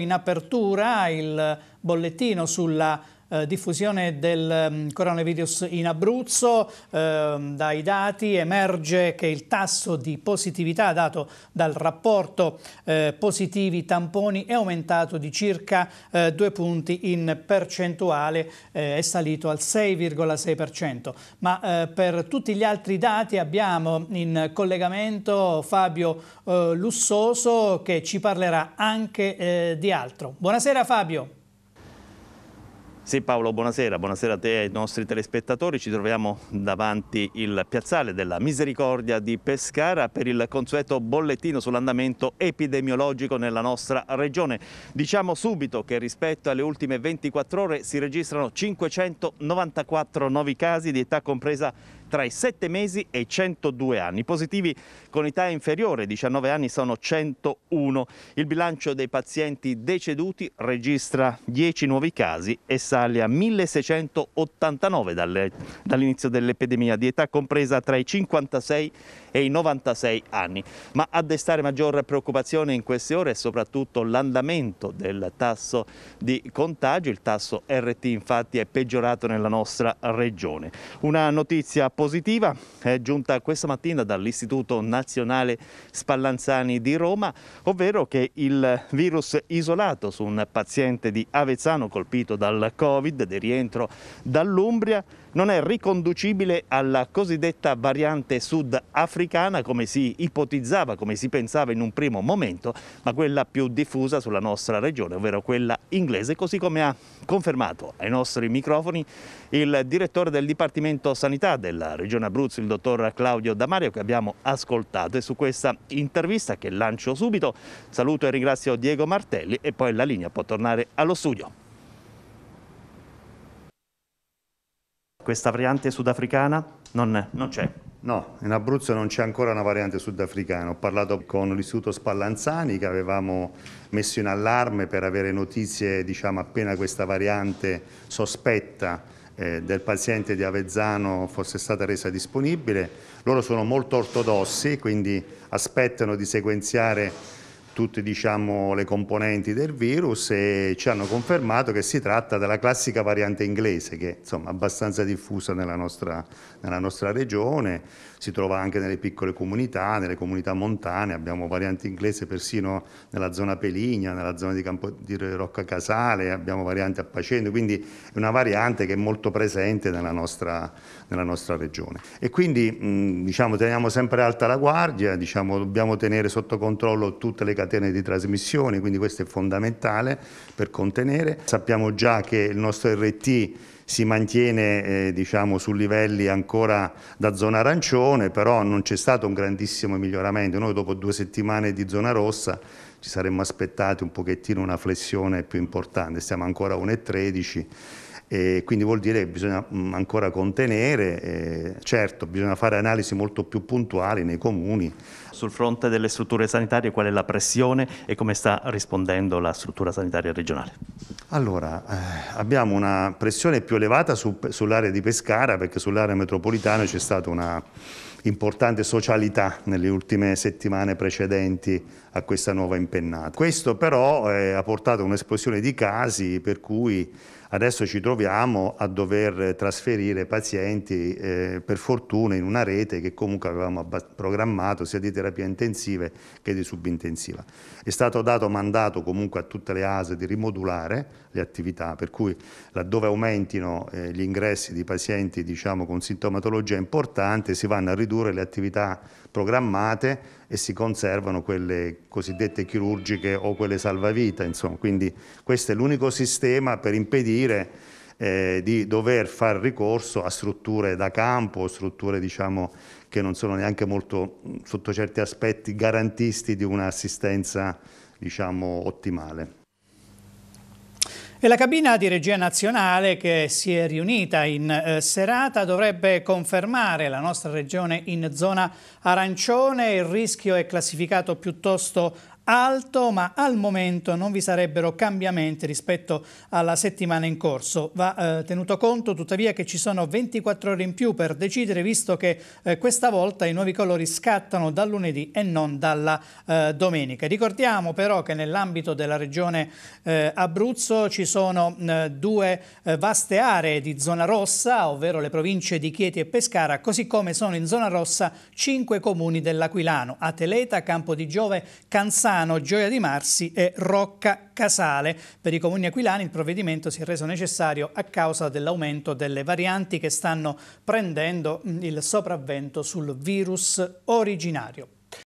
In apertura il bollettino sulla eh, diffusione del mm, coronavirus in Abruzzo, ehm, dai dati emerge che il tasso di positività dato dal rapporto eh, positivi tamponi è aumentato di circa eh, due punti in percentuale, è salito al 6,6%. Ma per tutti gli altri dati abbiamo in collegamento Fabio Lussoso che ci parlerà anche di altro. Buonasera Fabio. Sì Paolo, buonasera, buonasera a te e ai nostri telespettatori. Ci troviamo davanti il piazzale della Misericordia di Pescara per il consueto bollettino sull'andamento epidemiologico nella nostra regione. Diciamo subito che rispetto alle ultime 24 ore si registrano 594 nuovi casi di età compresa tra i 7 mesi e i 102 anni. positivi con età inferiore, 19 anni, sono 101. Il bilancio dei pazienti deceduti registra 10 nuovi casi e sale a 1689 dall'inizio dell'epidemia, di età compresa tra i 56 e i 96 anni. Ma a destare maggior preoccupazione in queste ore è soprattutto l'andamento del tasso di contagio. Il tasso RT infatti è peggiorato nella nostra regione. Una notizia positiva è giunta questa mattina dall'Istituto Nazionale Spallanzani di Roma, ovvero che il virus isolato su un paziente di Avezzano colpito dal Covid di rientro dall'Umbria non è riconducibile alla cosiddetta variante sudafricana come si ipotizzava, come si pensava in un primo momento, ma quella più diffusa sulla nostra regione, ovvero quella inglese, così come ha confermato ai nostri microfoni il direttore del Dipartimento Sanità della Regione Abruzzo, il dottor Claudio Damario, che abbiamo ascoltato e su questa intervista che lancio subito saluto e ringrazio Diego Martelli e poi la linea può tornare allo studio. Questa variante sudafricana non, non c'è. No, in Abruzzo non c'è ancora una variante sudafricana. Ho parlato con l'Istituto Spallanzani che avevamo messo in allarme per avere notizie, diciamo, appena questa variante sospetta eh, del paziente di Avezzano fosse stata resa disponibile. Loro sono molto ortodossi, quindi aspettano di sequenziare tutte diciamo, le componenti del virus e ci hanno confermato che si tratta della classica variante inglese che insomma, è abbastanza diffusa nella nostra, nella nostra regione, si trova anche nelle piccole comunità, nelle comunità montane, abbiamo variante inglese persino nella zona Peligna, nella zona di, Campo, di Rocca Casale, abbiamo variante a Pacendo, quindi è una variante che è molto presente nella nostra, nella nostra regione. E quindi mh, diciamo, teniamo sempre alta la guardia, diciamo, dobbiamo tenere sotto controllo tutte le catene di trasmissione, quindi questo è fondamentale per contenere. Sappiamo già che il nostro RT si mantiene eh, diciamo, su livelli ancora da zona arancione, però non c'è stato un grandissimo miglioramento. Noi dopo due settimane di zona rossa ci saremmo aspettati un pochettino una flessione più importante, siamo ancora a 1,13 e quindi vuol dire che bisogna mm, ancora contenere, certo bisogna fare analisi molto più puntuali nei comuni. Sul fronte delle strutture sanitarie qual è la pressione e come sta rispondendo la struttura sanitaria regionale? Allora, eh, abbiamo una pressione più elevata su, sull'area di Pescara perché sull'area metropolitana c'è stata una importante socialità nelle ultime settimane precedenti a questa nuova impennata. Questo però eh, ha portato a un'esplosione di casi per cui Adesso ci troviamo a dover trasferire pazienti, eh, per fortuna, in una rete che comunque avevamo programmato sia di terapia intensiva che di subintensiva. È stato dato mandato comunque a tutte le ASE di rimodulare le attività, per cui laddove aumentino eh, gli ingressi di pazienti diciamo, con sintomatologia importante si vanno a ridurre le attività programmate e si conservano quelle cosiddette chirurgiche o quelle salvavita. Insomma. Quindi questo è l'unico sistema per impedire eh, di dover far ricorso a strutture da campo, strutture diciamo, che non sono neanche molto, sotto certi aspetti, garantisti di un'assistenza diciamo, ottimale. E la cabina di regia nazionale che si è riunita in eh, serata dovrebbe confermare la nostra regione in zona arancione. Il rischio è classificato piuttosto alto, ma al momento non vi sarebbero cambiamenti rispetto alla settimana in corso. Va eh, tenuto conto tuttavia che ci sono 24 ore in più per decidere, visto che eh, questa volta i nuovi colori scattano dal lunedì e non dalla eh, domenica. Ricordiamo però che nell'ambito della regione eh, Abruzzo ci sono eh, due eh, vaste aree di zona rossa, ovvero le province di Chieti e Pescara, così come sono in zona rossa cinque comuni dell'Aquilano, Ateleta, Campo di Giove, Canzano, Milano, Gioia di Marsi e Rocca Casale. Per i comuni aquilani il provvedimento si è reso necessario a causa dell'aumento delle varianti che stanno prendendo mm, il sopravvento sul virus originario.